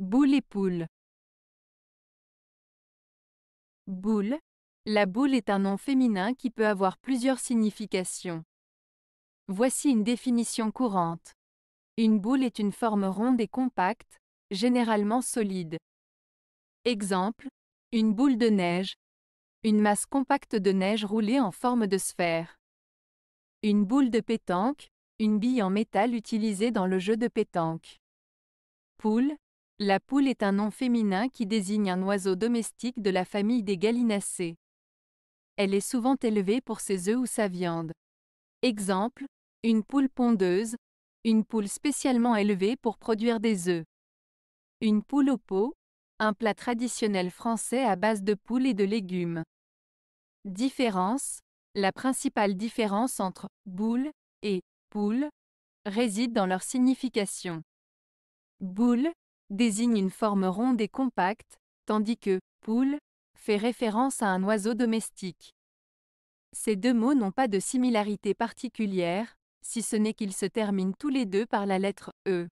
Boule et poule. Boule. La boule est un nom féminin qui peut avoir plusieurs significations. Voici une définition courante. Une boule est une forme ronde et compacte, généralement solide. Exemple, une boule de neige. Une masse compacte de neige roulée en forme de sphère. Une boule de pétanque, une bille en métal utilisée dans le jeu de pétanque. Poule, la poule est un nom féminin qui désigne un oiseau domestique de la famille des gallinacées. Elle est souvent élevée pour ses œufs ou sa viande. Exemple, une poule pondeuse, une poule spécialement élevée pour produire des œufs. Une poule au pot, un plat traditionnel français à base de poule et de légumes. Différence La principale différence entre boule et poule réside dans leur signification. Boule désigne une forme ronde et compacte, tandis que poule fait référence à un oiseau domestique. Ces deux mots n'ont pas de similarité particulière, si ce n'est qu'ils se terminent tous les deux par la lettre E.